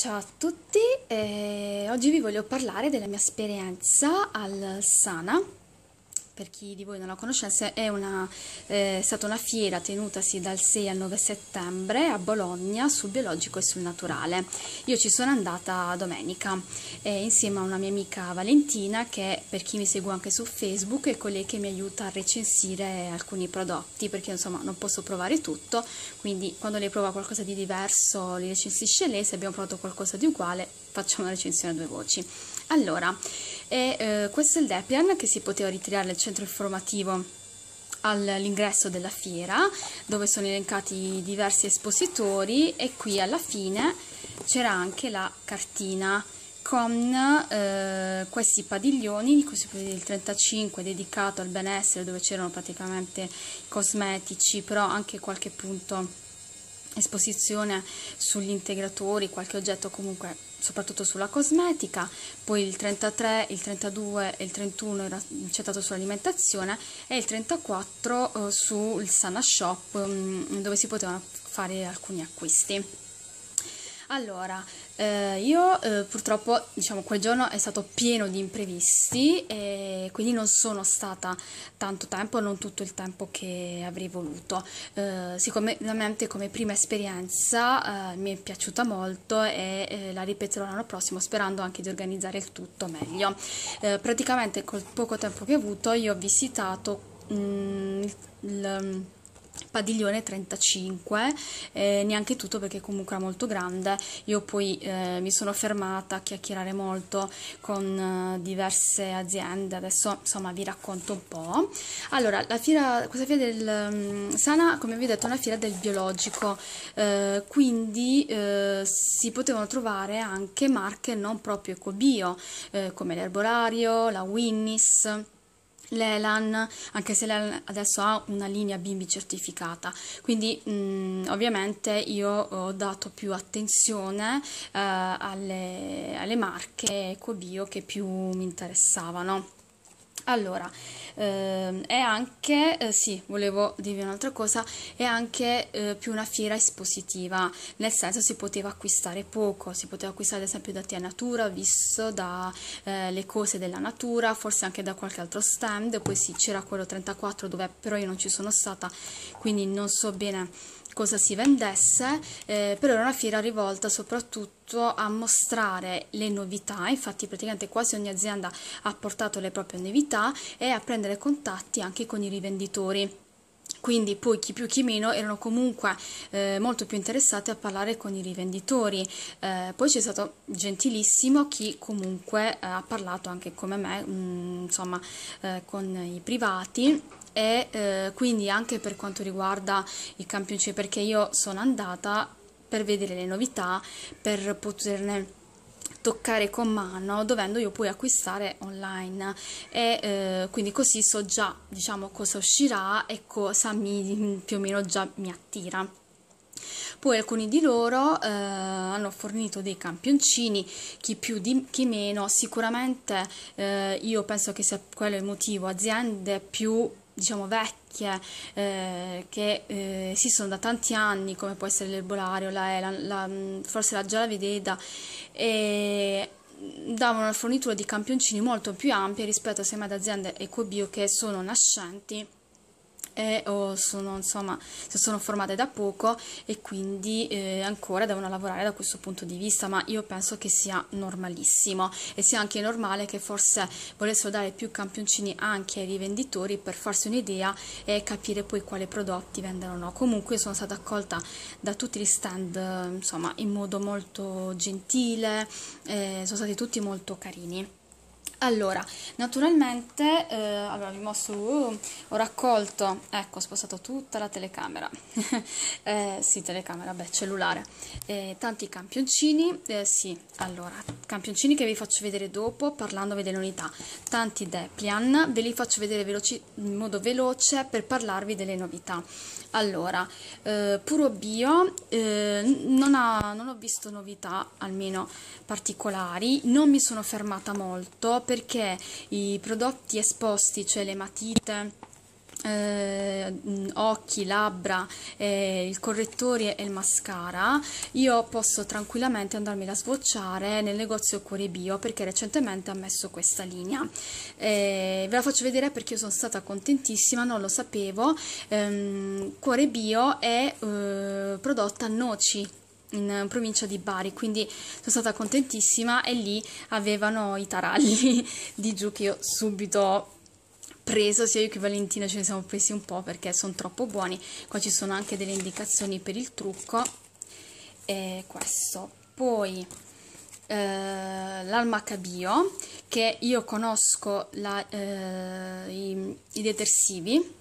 Ciao a tutti, eh, oggi vi voglio parlare della mia esperienza al Sana per chi di voi non la conoscesse, è, una, eh, è stata una fiera tenutasi dal 6 al 9 settembre a Bologna sul biologico e sul naturale. Io ci sono andata domenica eh, insieme a una mia amica Valentina che per chi mi segue anche su Facebook è colei che mi aiuta a recensire alcuni prodotti perché insomma non posso provare tutto, quindi quando lei prova qualcosa di diverso li recensisce lei, se abbiamo provato qualcosa di uguale facciamo una recensione a due voci. Allora, e, eh, questo è il Depian che si poteva ritirare al centro informativo all'ingresso della fiera dove sono elencati diversi espositori e qui alla fine c'era anche la cartina con eh, questi padiglioni, di cui si può il 35 dedicato al benessere dove c'erano praticamente cosmetici però anche qualche punto esposizione sugli integratori, qualche oggetto comunque soprattutto sulla cosmetica, poi il 33, il 32 e il 31 era incettato sull'alimentazione e il 34 eh, sul Sana Shop mh, mm, dove si potevano fare alcuni acquisti. Allora, eh, io eh, purtroppo, diciamo, quel giorno è stato pieno di imprevisti e quindi non sono stata tanto tempo, non tutto il tempo che avrei voluto. Eh, sicuramente come prima esperienza eh, mi è piaciuta molto e eh, la ripeterò l'anno prossimo sperando anche di organizzare il tutto meglio. Eh, praticamente col poco tempo che ho avuto io ho visitato mm, il padiglione 35, eh, neanche tutto perché comunque era molto grande. Io poi eh, mi sono fermata a chiacchierare molto con eh, diverse aziende, adesso insomma vi racconto un po'. Allora, la fiera, questa fiera del um, Sana, come vi ho detto, è una fiera del biologico, eh, quindi eh, si potevano trovare anche marche non proprio ecobio, eh, come l'erborario la Winnis l'ELAN, anche se l'ELAN adesso ha una linea bimbi certificata. Quindi mh, mm, ovviamente io ho dato più attenzione eh, alle, alle marche EcoBio che più mi interessavano. Allora, ehm, è anche, eh, sì, volevo dirvi un'altra cosa, è anche eh, più una fiera espositiva, nel senso si poteva acquistare poco, si poteva acquistare ad esempio da Tia Natura, visto da eh, le cose della natura, forse anche da qualche altro stand, poi sì, c'era quello 34 dove però io non ci sono stata, quindi non so bene cosa si vendesse, eh, però era una fiera rivolta soprattutto a mostrare le novità, infatti praticamente quasi ogni azienda ha portato le proprie novità e a prendere contatti anche con i rivenditori quindi poi chi più chi meno erano comunque eh, molto più interessati a parlare con i rivenditori eh, poi c'è stato gentilissimo chi comunque eh, ha parlato anche come me mh, mm, insomma eh, con i privati e eh, quindi anche per quanto riguarda i campioncini perché io sono andata per vedere le novità, per poterne toccare con mano dovendo io poi acquistare online e eh, quindi così so già diciamo cosa uscirà e cosa mi più o meno già mi attira poi alcuni di loro eh, hanno fornito dei campioncini, chi più di, chi meno, sicuramente eh, io penso che sia quello il motivo, aziende più diciamo vecchie eh, che eh, esistono da tanti anni come può essere l'erbolario, la Elan, la, forse la Giala Vededa e davano una fornitura di campioncini molto più ampie rispetto semmai ad aziende ecobio che sono nascenti eh, o sono, insomma, si sono formate da poco e quindi eh, ancora devono lavorare da questo punto di vista, ma io penso che sia normalissimo e sia anche normale che forse volessero dare più campioncini anche ai rivenditori per farsi un'idea e capire poi quali prodotti vendono o no. Comunque sono stata accolta da tutti gli stand insomma, in modo molto gentile, eh, sono stati tutti molto carini. Allora, naturalmente, eh, allora vi mostro, uh, ho raccolto, ecco, ho spostato tutta la telecamera, eh, sì, telecamera, beh, cellulare, eh, tanti campioncini, eh, sì, allora, campioncini che vi faccio vedere dopo parlandovi delle unità, tanti Deplian, ve li faccio vedere veloci, in modo veloce per parlarvi delle novità. Allora, eh, puro bio, eh, non, ha, non ho visto novità, almeno particolari, non mi sono fermata molto perché i prodotti esposti, cioè le matite, eh, occhi, labbra, eh, il correttore e il mascara, io posso tranquillamente andarmela a sbocciare nel negozio Cuore Bio perché recentemente ha messo questa linea. Eh, ve la faccio vedere perché io sono stata contentissima, non lo sapevo. Ehm, Cuore Bio è eh, prodotta a noci in eh, provincia di Bari, quindi sono stata contentissima e lì avevano i taralli di giù che io subito ho preso, sia io che Valentina ce ne siamo presi un po' perché sono troppo buoni. Qua ci sono anche delle indicazioni per il trucco e questo. Poi eh, l'almacabio che io conosco la, eh, i, i detersivi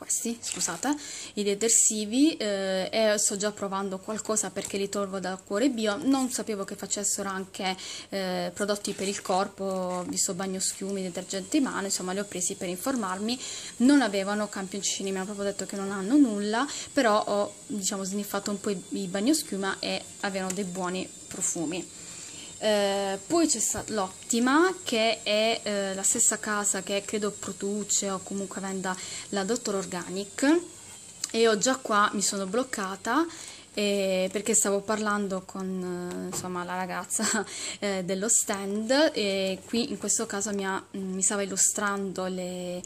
questi, scusate, i detersivi eh, e sto già provando qualcosa perché li tolgo dal cuore bio, non sapevo che facessero anche eh, prodotti per il corpo, visto bagno schiumi, detergenti mano, insomma li ho presi per informarmi, non avevano campioncini, mi hanno proprio detto che non hanno nulla, però ho diciamo sniffato un po' i bagno schiuma e avevano dei buoni profumi. Eh, poi c'è stata l'Ottima, che è eh, la stessa casa che credo produce o comunque venda la Dottor Organic. E io già qua mi sono bloccata eh, perché stavo parlando con eh, insomma, la ragazza eh, dello stand e qui in questo caso mi, ha, mm, mi stava illustrando le,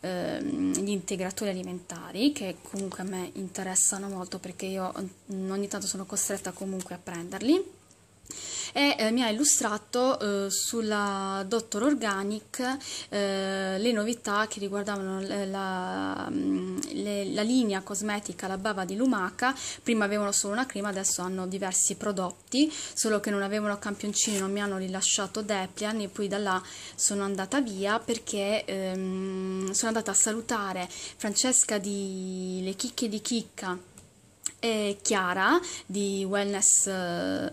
eh, gli integratori alimentari che comunque a me interessano molto perché io mm, ogni tanto sono costretta comunque a prenderli e eh, mi ha illustrato eh, sulla Dottor Organic eh, le novità che riguardavano eh, la, mm, la, la, linea cosmetica, la bava di lumaca, prima avevano solo una crema, adesso hanno diversi prodotti, solo che non avevano campioncini, non mi hanno rilasciato Deplian e poi da là sono andata via perché ehm, sono andata a salutare Francesca di Le Chicche di Chicca e Chiara di Wellness eh,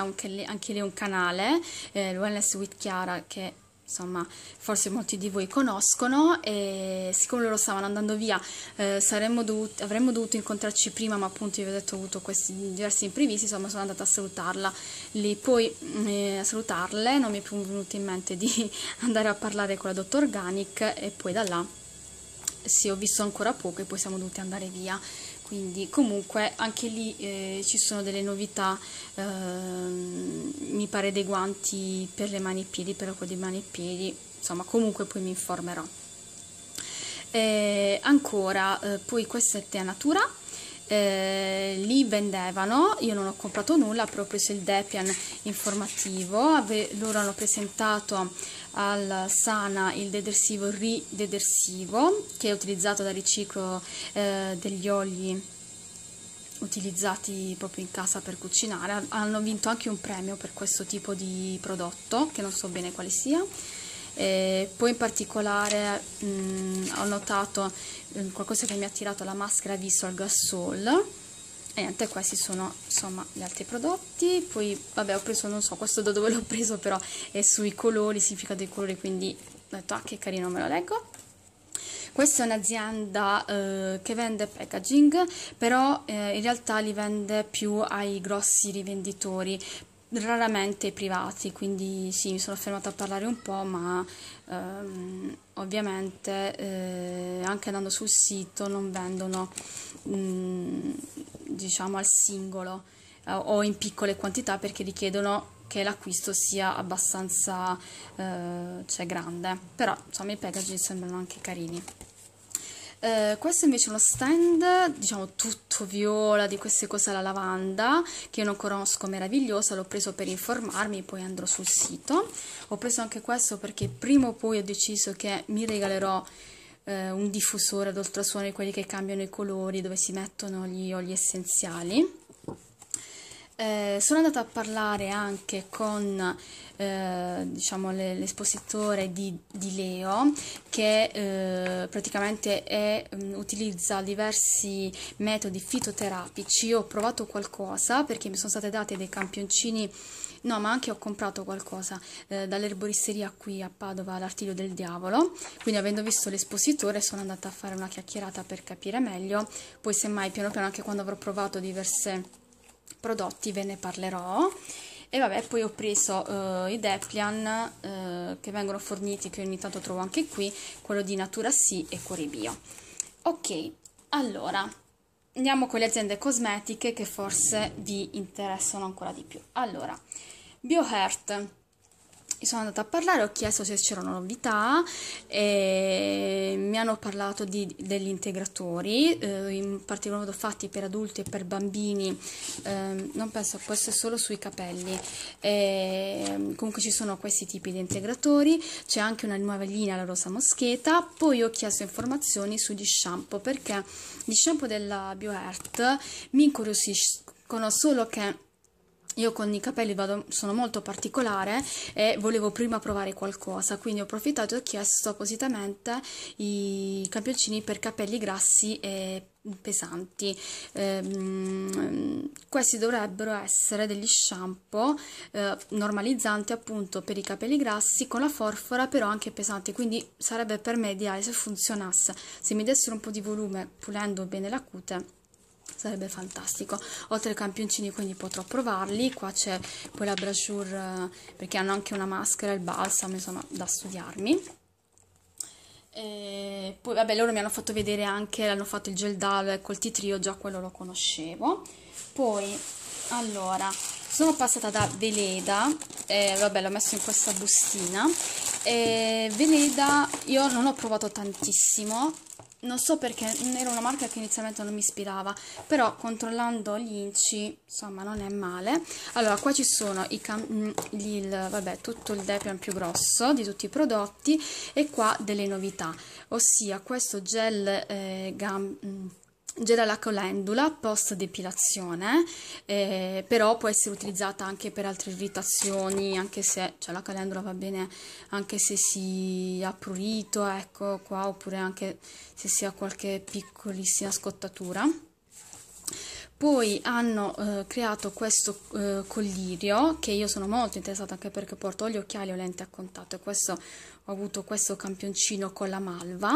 anche lì, anche lì un canale, eh, Wellness with Chiara, che insomma forse molti di voi conoscono e siccome loro stavano andando via eh, dovuti, avremmo dovuto incontrarci prima ma appunto vi ho detto ho avuto questi diversi imprevisti insomma sono andata a salutarla lì poi mm, eh, a salutarle non mi è più venuto in mente di andare a parlare con la dottor Organic e poi da là sì ho visto ancora poco e poi siamo dovuti andare via quindi comunque anche lì eh, ci sono delle novità eh, mi pare dei guanti per le mani e piedi però con di mani e piedi insomma comunque poi mi informerò eh, ancora eh, poi questa è Tea Natura eh, li vendevano, io non ho comprato nulla, però ho preso il Depian informativo, Ave, loro hanno presentato al Sana il detersivo Ridedersivo che è utilizzato dal riciclo eh, degli oli utilizzati proprio in casa per cucinare, hanno vinto anche un premio per questo tipo di prodotto che non so bene quale sia eh, poi in particolare mh, mm, ho notato mm, qualcosa che mi ha attirato la maschera Visual Gasol e niente, questi sono insomma gli altri prodotti, poi vabbè ho preso, non so questo da dove l'ho preso però è sui colori, significa dei colori quindi ho detto ah che carino me lo leggo questa è un'azienda eh, che vende packaging però eh, in realtà li vende più ai grossi rivenditori raramente privati, quindi sì, mi sono fermata a parlare un po', ma ehm, ovviamente eh, anche andando sul sito non vendono mh, mm, diciamo al singolo eh, o in piccole quantità perché richiedono che l'acquisto sia abbastanza eh, cioè, grande, però insomma i packaging sembrano anche carini. Eh, questo invece è uno stand, diciamo tutto zolfo viola, di queste cose alla lavanda, che io non conosco, meravigliosa, l'ho preso per informarmi, poi andrò sul sito. Ho preso anche questo perché prima o poi ho deciso che mi regalerò eh, un diffusore ad oltrasuono quelli che cambiano i colori, dove si mettono gli oli essenziali eh, sono andata a parlare anche con eh, diciamo, le, l'espositore di, di, Leo che eh, praticamente è, mm, utilizza diversi metodi fitoterapici. Ho provato qualcosa perché mi sono state date dei campioncini. No, ma anche ho comprato qualcosa eh, dall'erboristeria qui a Padova, l'artiglio del Diavolo. Quindi, avendo visto l'espositore, sono andata a fare una chiacchierata per capire meglio. Poi, semmai, piano piano, anche quando avrò provato diverse prodotti ve ne parlerò. E vabbè, poi ho preso uh, i Deplian uh, che vengono forniti, che ogni tanto trovo anche qui, quello di Natura Si e Cuori Bio. Ok, allora andiamo con le aziende cosmetiche che forse vi interessano ancora di più. Allora, BioHeart sono andata a parlare, ho chiesto se c'erano novità, mi hanno parlato di, degli integratori, eh, in particolar modo fatti per adulti e per bambini, eh, non penso questo è solo sui capelli, eh, comunque ci sono questi tipi di integratori, c'è anche una nuova linea, la rosa moscheta, poi ho chiesto informazioni sugli shampoo perché gli shampoo della BioEarth mi incuriosiscono solo che io con i capelli vado, sono molto particolare e volevo prima provare qualcosa, quindi ho approfittato e ho chiesto appositamente i campioncini per capelli grassi e pesanti. Ehm, questi dovrebbero essere degli shampoo eh, normalizzanti appunto per i capelli grassi con la forfora però anche pesanti, quindi sarebbe per me ideale se funzionasse, se mi dessero un po' di volume pulendo bene la cute sarebbe fantastico oltre ai campioncini quindi potrò provarli qua c'è poi la brochure eh, perché hanno anche una maschera il balsamo insomma da studiarmi e poi vabbè loro mi hanno fatto vedere anche hanno fatto il gel dal col titrio già quello lo conoscevo poi allora sono passata da Veleda eh, vabbè l'ho messo in questa bustina eh, Veleda io non ho provato tantissimo non so perché era una marca che inizialmente non mi ispirava, però controllando gli inci, insomma, non è male. Allora, qua ci sono i mm, il, vabbè, tutto il Depian più grosso di tutti i prodotti e qua delle novità, ossia questo gel eh, gam- mm, Gela la calendula post depilazione, eh, però può essere utilizzata anche per altre irritazioni, anche se cioè la calendula va bene anche se si ha prurito, ecco qua, oppure anche se si ha qualche piccolissima scottatura. Poi hanno eh, creato questo eh, collirio che io sono molto interessata anche perché porto gli occhiali o lenti a contatto e questo ho avuto questo campioncino con la malva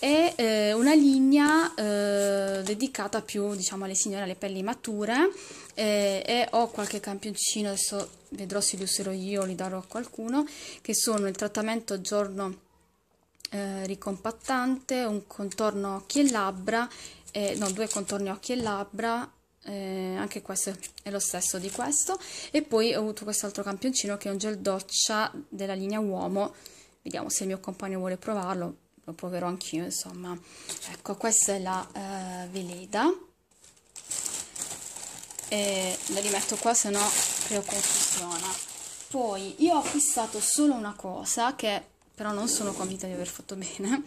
è eh, una linea eh, dedicata più diciamo alle signore alle pelli mature eh, e ho qualche campioncino adesso vedrò se li userò io li darò a qualcuno che sono il trattamento giorno eh, ricompattante un contorno occhi e labbra no due contorni occhi e labbra eh, anche questo è lo stesso di questo e poi ho avuto quest'altro campioncino che è un gel doccia della linea uomo vediamo se il mio compagno vuole provarlo lo proverò anch'io insomma ecco questa è la eh, veleda e la rimetto qua se no creo confusione poi io ho fissato solo una cosa che però non sono convinta di aver fatto bene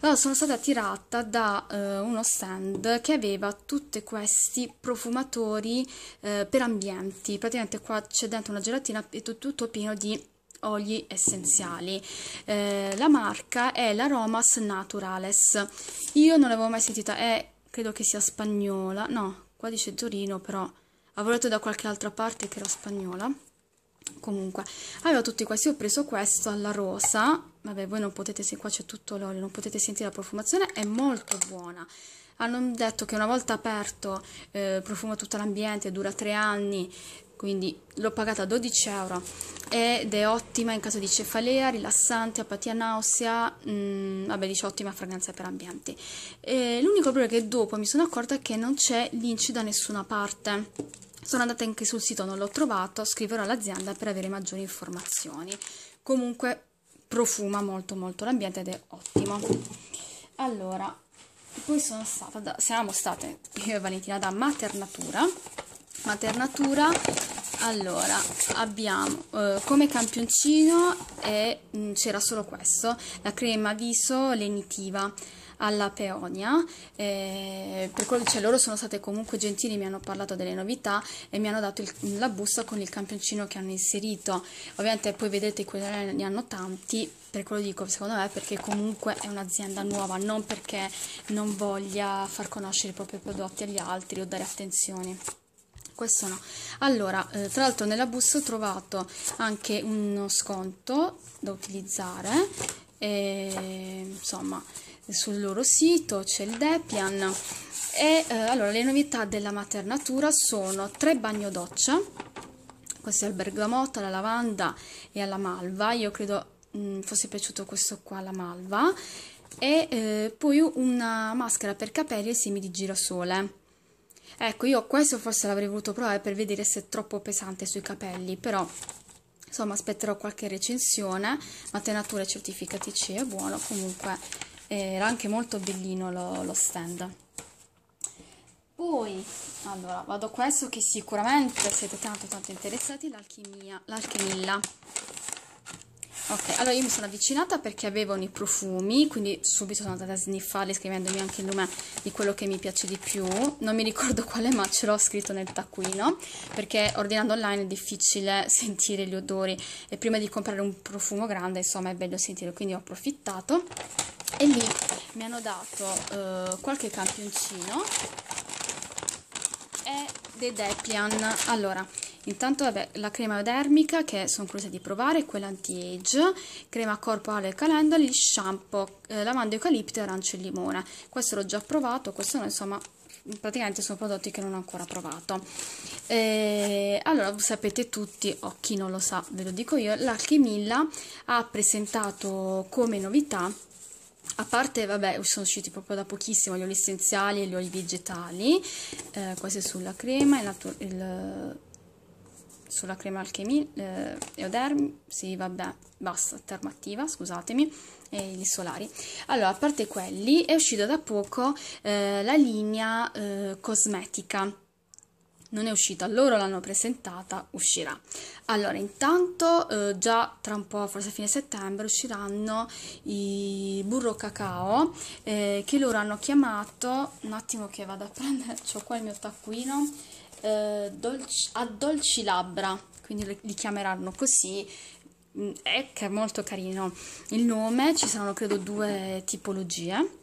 allora sono stata tirata da eh, uno stand che aveva tutti questi profumatori eh, per ambienti praticamente qua c'è dentro una gelatina e tutto pieno di oli essenziali. Eh, la marca è l'Aromas Naturales. Io non l'avevo mai sentita, è, credo che sia spagnola, no, qua dice Torino, però avevo letto da qualche altra parte che era spagnola. Comunque, avevo tutti questi, ho preso questo alla rosa, vabbè voi non potete, se qua c'è tutto l'olio, non potete sentire la profumazione, è molto buona hanno detto che una volta aperto eh, profuma tutto l'ambiente, dura tre anni, quindi l'ho pagata 12 euro ed è ottima in caso di cefalea, rilassante, apatia nausea, mh, mm, vabbè dice ottima fragranza per ambienti. l'unico problema che dopo mi sono accorta è che non c'è l'INCI da nessuna parte. Sono andata anche sul sito, non l'ho trovato, scriverò all'azienda per avere maggiori informazioni. Comunque profuma molto molto l'ambiente ed è ottimo. Allora, poi sono stata da, siamo state io e Valentina da Maternatura maternatura allora abbiamo eh, come campioncino mm, c'era solo questo la crema viso lenitiva alla peonia eh, per quello che cioè, loro sono state comunque gentili mi hanno parlato delle novità e mi hanno dato il, la busta con il campioncino che hanno inserito ovviamente poi vedete quelli ne hanno tanti per quello dico secondo me perché comunque è un'azienda nuova non perché non voglia far conoscere i propri prodotti agli altri o dare attenzione questo no. Allora, eh, tra l'altro nella busta ho trovato anche uno sconto da utilizzare, e, insomma, sul loro sito c'è il Depian. E eh, allora, le novità della maternatura sono tre bagno doccia, questo è al bergamotto, alla lavanda e alla malva, io credo mh, mm, fosse piaciuto questo qua, la malva, e eh, poi una maschera per capelli e semi di girasole Ecco, io questo forse l'avrei voluto provare per vedere se è troppo pesante sui capelli, però insomma aspetterò qualche recensione, Matenature certificati C è buono, comunque era anche molto bellino lo, lo stand. Poi, allora, vado a questo che sicuramente siete tanto tanto interessati, l'alchimia, l'alchimilla. Ok, allora io mi sono avvicinata perché avevano i profumi, quindi subito sono andata a sniffarli scrivendomi anche il nome di quello che mi piace di più. Non mi ricordo quale, ma ce l'ho scritto nel taccuino, perché ordinando online è difficile sentire gli odori e prima di comprare un profumo grande, insomma, è bello sentirlo, quindi ho approfittato. E lì mi hanno dato eh, qualche campioncino e dei Deplian. Allora, Intanto vabbè, la crema dermica che sono curiosa di provare è quella anti-age, crema corporale e calendula, shampoo, eh, lavanda eucalipto e arancio e limone. Questo l'ho già provato, questo no, insomma praticamente sono prodotti che non ho ancora provato. E, eh, allora, sapete tutti, o chi non lo sa, ve lo dico io, l'Alchemilla ha presentato come novità a parte, vabbè, sono usciti proprio da pochissimo gli oli essenziali e gli oli vegetali, eh, questi sulla crema, il, il sulla crema alchemy eh, eoderm sì vabbè basta termattiva scusatemi e gli solari allora a parte quelli è uscita da poco eh, la linea eh, cosmetica non è uscita, loro l'hanno presentata, uscirà. Allora, intanto eh, già tra un po', forse a fine settembre, usciranno i burro cacao eh, che loro hanno chiamato, un attimo che vado a prendere, ho qua il mio taccuino, eh, dolci, a dolci labbra, quindi li chiameranno così, mm, è che è molto carino il nome, ci saranno credo due tipologie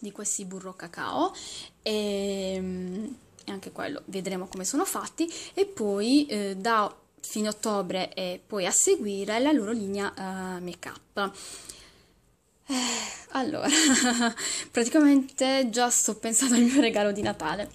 di questi burro cacao mm, e anche quello vedremo come sono fatti e poi eh, da fine ottobre e poi a seguire la loro linea eh, make up. Eh, allora, praticamente già sto pensando al mio regalo di Natale.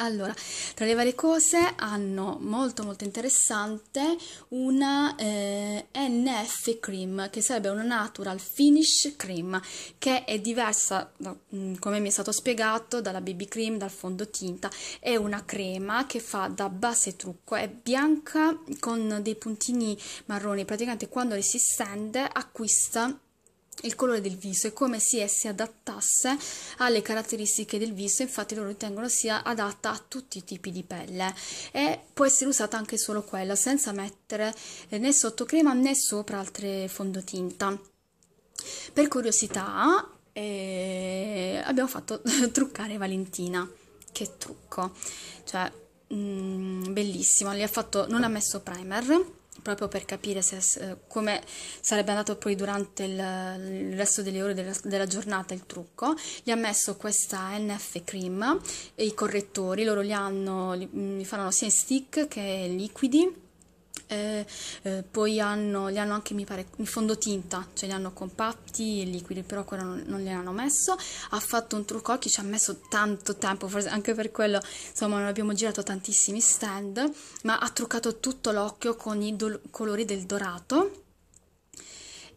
Allora, tra le varie cose hanno molto molto interessante una eh, NF Cream che sarebbe una Natural Finish Cream che è diversa, da, mm, come mi è stato spiegato, dalla BB Cream, dal fondotinta. È una crema che fa da base trucco, è bianca con dei puntini marroni, praticamente quando le si stende acquista il colore del viso è come se eh, si adattasse alle caratteristiche del viso, infatti loro ritengono sia adatta a tutti i tipi di pelle e può essere usata anche solo quella senza mettere eh, né sotto crema né sopra altre fondotinta. Per curiosità eh, abbiamo fatto truccare Valentina, che trucco, cioè mh, mm, bellissimo, ha fatto, non ha messo primer proprio per capire se, eh, come sarebbe andato poi durante il, il resto delle ore della, della, giornata il trucco. Gli ha messo questa NF cream e i correttori, loro li hanno, li, mm, li fanno sia in stick che liquidi eh, eh, poi hanno, li hanno anche mi pare in fondotinta, cioè li hanno compatti e liquidi, però ancora non, non li hanno messo, ha fatto un trucco occhi, ci ha messo tanto tempo, forse anche per quello, insomma non abbiamo girato tantissimi stand, ma ha truccato tutto l'occhio con i do- colori del dorato.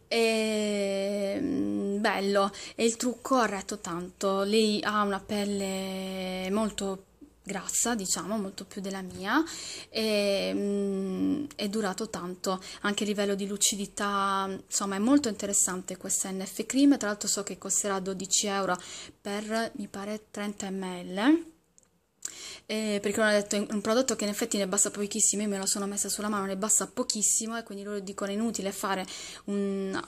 E, mm, bello e il trucco ha retto tanto lei ha una pelle molto grassa, diciamo, molto più della mia, e mm, è durato tanto, anche a livello di lucidità, insomma è molto interessante questa NF Cream, tra l'altro so che costerà 12 euro per, mi pare, 30 ml, eh, perché non ho detto è un prodotto che in effetti ne basta pochissimo, io me lo sono messa sulla mano, ne basta pochissimo e quindi loro dicono è inutile fare un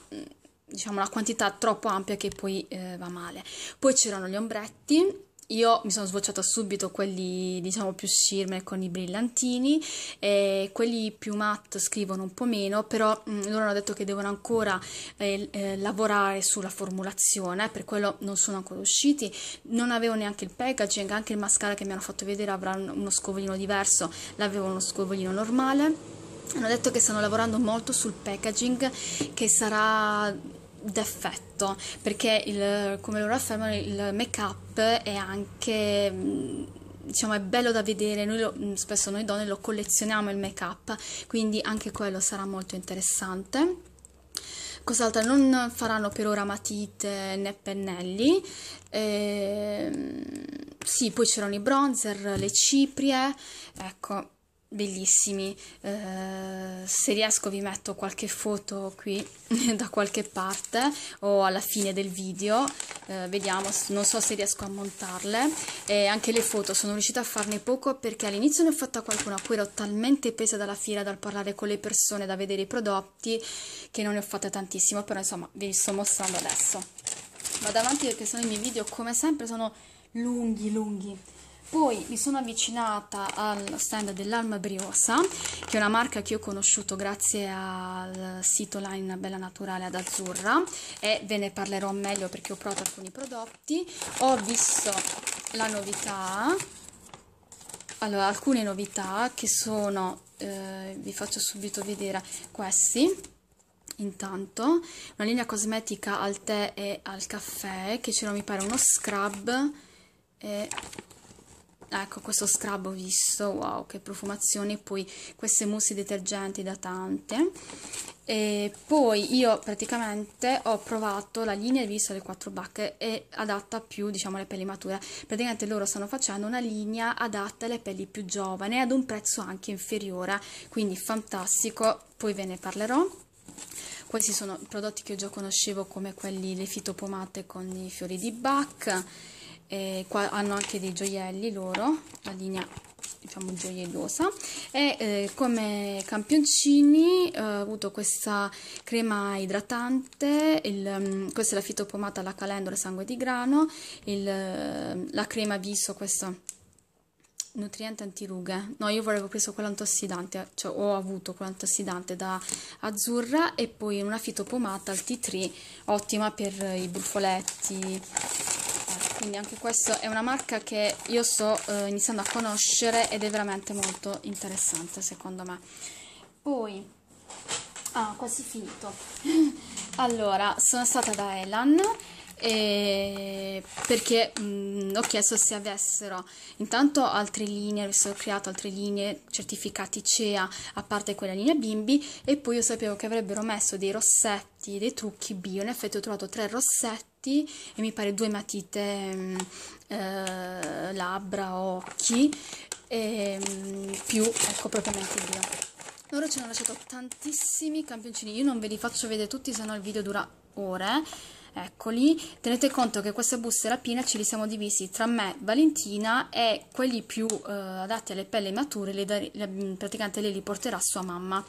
diciamo una quantità troppo ampia che poi eh, va male. Poi c'erano gli ombretti io mi sono sbocciata subito quelli diciamo più shimmer con i brillantini e quelli più matte scrivono un po' meno però mh, mm, loro hanno detto che devono ancora eh, eh, lavorare sulla formulazione per quello non sono ancora usciti non avevo neanche il packaging anche il mascara che mi hanno fatto vedere avrà uno scovolino diverso l'avevo uno scovolino normale hanno detto che stanno lavorando molto sul packaging che sarà d'effetto, perché il, come loro affermano il make-up è anche mm, diciamo è bello da vedere, noi lo, mm, spesso noi donne lo collezioniamo il make-up, quindi anche quello sarà molto interessante. Cos'altro? Non faranno per ora matite né pennelli. Eh, sì, poi c'erano i bronzer, le ciprie, ecco, bellissimi. Eh, se riesco vi metto qualche foto qui da qualche parte o alla fine del video, eh, vediamo, non so se riesco a montarle. E anche le foto, sono riuscita a farne poco perché all'inizio ne ho fatta qualcuna, poi ero talmente pesa dalla fiera, dal parlare con le persone, da vedere i prodotti, che non ne ho fatte tantissimo, però insomma vi sto mostrando adesso. Vado avanti perché sono i miei video, come sempre sono lunghi, lunghi poi mi sono avvicinata al stand dell'Alma Briosa, che è una marca che ho conosciuto grazie al sito line Bella Naturale ad Azzurra e ve ne parlerò meglio perché ho provato alcuni prodotti. Ho visto la novità, allora alcune novità che sono, eh, vi faccio subito vedere questi intanto una linea cosmetica al tè e al caffè che c'era mi pare uno scrub e Ecco, questo scrub ho visto, wow, che profumazione, poi queste mousse detergenti da tante. E poi io praticamente ho provato la linea di viso alle quattro bacche è adatta più diciamo alle pelli mature praticamente loro stanno facendo una linea adatta alle pelli più giovani ad un prezzo anche inferiore quindi fantastico poi ve ne parlerò questi sono prodotti che io già conoscevo come quelli le fitopomate con i fiori di Bach eh, qua hanno anche dei gioielli loro, la linea diciamo gioiellosa e eh, come campioncini eh, ho avuto questa crema idratante il, mm, questa è la fitopomata alla calendola sangue di grano il, eh, la crema viso questo nutriente antirughe no io volevo preso quella antossidante cioè ho avuto quella antossidante da azzurra e poi una fitopomata al T3 ottima per i brufoletti quindi anche questa è una marca che io sto eh, iniziando a conoscere ed è veramente molto interessante secondo me poi ah quasi finito allora sono stata da Elan e perché mh, mm, ho chiesto se avessero intanto altre linee, avessero creato altre linee certificati CEA a parte quella linea bimbi e poi io sapevo che avrebbero messo dei rossetti, dei trucchi bio, in effetti ho trovato tre rossetti denti e mi pare due matite, mm, eh, labbra, occhi, e, ehm, più ecco propriamente il via. Loro ci hanno lasciato tantissimi campioncini, io non ve li faccio vedere tutti, se no il video dura ore. Eccoli, tenete conto che queste buste rapina ce li siamo divisi tra me, Valentina e quelli più eh, adatti alle pelle mature, le, le, mm, praticamente lei li porterà sua mamma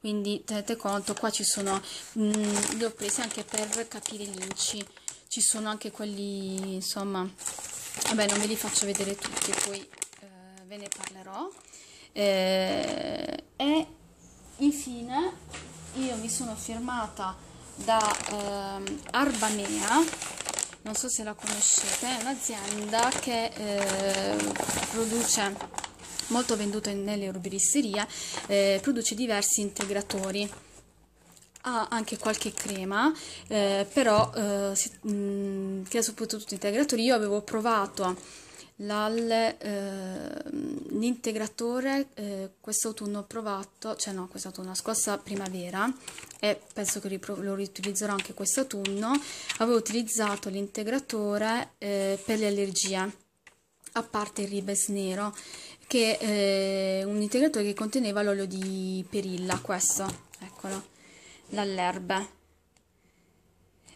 quindi tenete conto qua ci sono mh, mm, li ho presi anche per capire gli inci ci sono anche quelli insomma vabbè non ve li faccio vedere tutti poi eh, ve ne parlerò eh, e infine io mi sono firmata da eh, Arbamea non so se la conoscete è un'azienda che eh, produce molto venduto nelle erboristerie eh, produce diversi integratori ha anche qualche crema, eh, però eh, si, mh, mm, che soprattutto integratori. Io avevo provato ehm, l'integratore eh, quest'autunno ho provato, cioè no, quest'autunno, la scorsa primavera e penso che lo riutilizzerò anche quest'autunno, avevo utilizzato l'integratore eh, per le allergie, a parte il ribes nero, che è eh, un integratore che conteneva l'olio di perilla, questo, eccolo dall'erba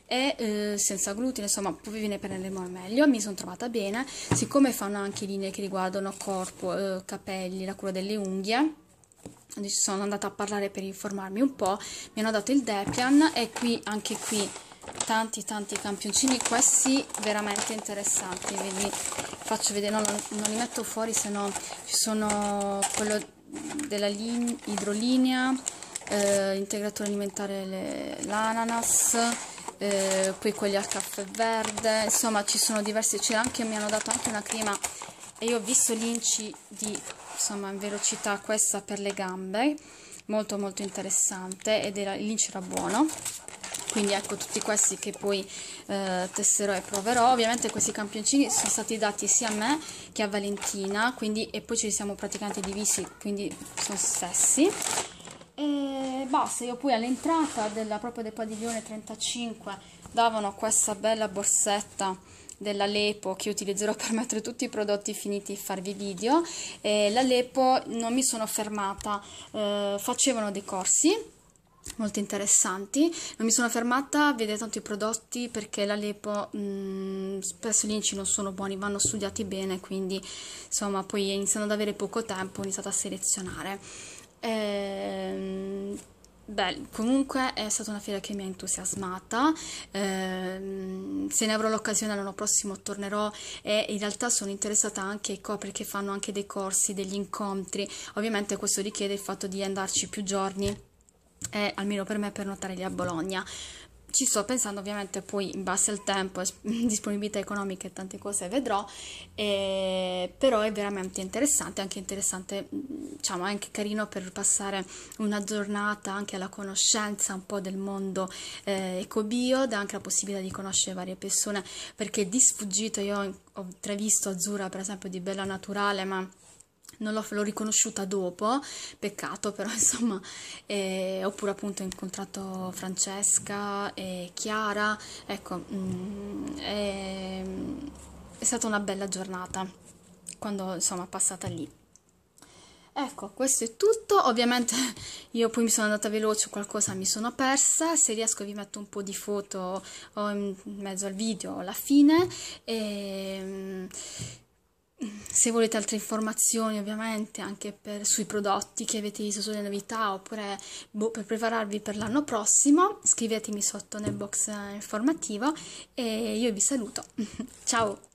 E eh, senza glutine, insomma poi ve ne parleremo meglio, mi sono trovata bene, siccome fanno anche linee che riguardano corpo, eh, capelli, la cura delle unghie, sono andata a parlare per informarmi un po', mi hanno dato il Depian e qui anche qui tanti tanti campioncini, questi veramente interessanti, ve li faccio vedere, non, non li metto fuori se no ci sono quello della idrolinea, eh, integratore alimentare le, l'ananas, eh, poi quelli al caffè verde, insomma ci sono diversi, c'era anche, mi hanno dato anche una crema e io ho visto l'inci di, insomma, in velocità questa per le gambe, molto molto interessante ed era, l'inci era buono quindi ecco tutti questi che poi eh, tesserò e proverò ovviamente questi campioncini sono stati dati sia a me che a Valentina quindi, e poi ce li siamo praticamente divisi quindi sono stessi e basse. Io poi all'entrata della, proprio del padiglione 35 davano questa bella borsetta della Lepo che utilizzerò per mettere tutti i prodotti finiti e farvi video. E la Lepo non mi sono fermata, eh, facevano dei corsi molto interessanti. Non mi sono fermata a vedere tanto i prodotti perché l'Alepo mh, mm, spesso gli inci non sono buoni, vanno studiati bene, quindi insomma poi iniziando ad avere poco tempo ho iniziato a selezionare. Ehm Beh, comunque è stata una fiera che mi ha entusiasmata, eh, se ne avrò l'occasione l'anno prossimo tornerò e in realtà sono interessata anche ai copri che fanno anche dei corsi, degli incontri, ovviamente questo richiede il fatto di andarci più giorni, eh, almeno per me, per notare lì a Bologna ci sto pensando ovviamente poi in base al tempo, disponibilità economiche e tante cose vedrò, eh, però è veramente interessante, anche interessante, diciamo, anche carino per passare una giornata anche alla conoscenza un po' del mondo eh, ecobio, dà anche la possibilità di conoscere varie persone, perché di sfuggito io ho intravisto Azzurra per esempio di Bella Naturale, ma non l'ho, l'ho riconosciuta dopo, peccato però insomma, eh, oppure appunto ho incontrato Francesca e Chiara, ecco, mh, mm, è, è stata una bella giornata quando insomma passata lì. Ecco, questo è tutto. Ovviamente io poi mi sono andata veloce, qualcosa mi sono persa. Se riesco vi metto un po' di foto in mezzo al video alla fine. E ehm, se volete altre informazioni ovviamente anche per, sui prodotti che avete visto sulle novità oppure boh, per prepararvi per l'anno prossimo scrivetemi sotto nel box eh, informativo e io vi saluto ciao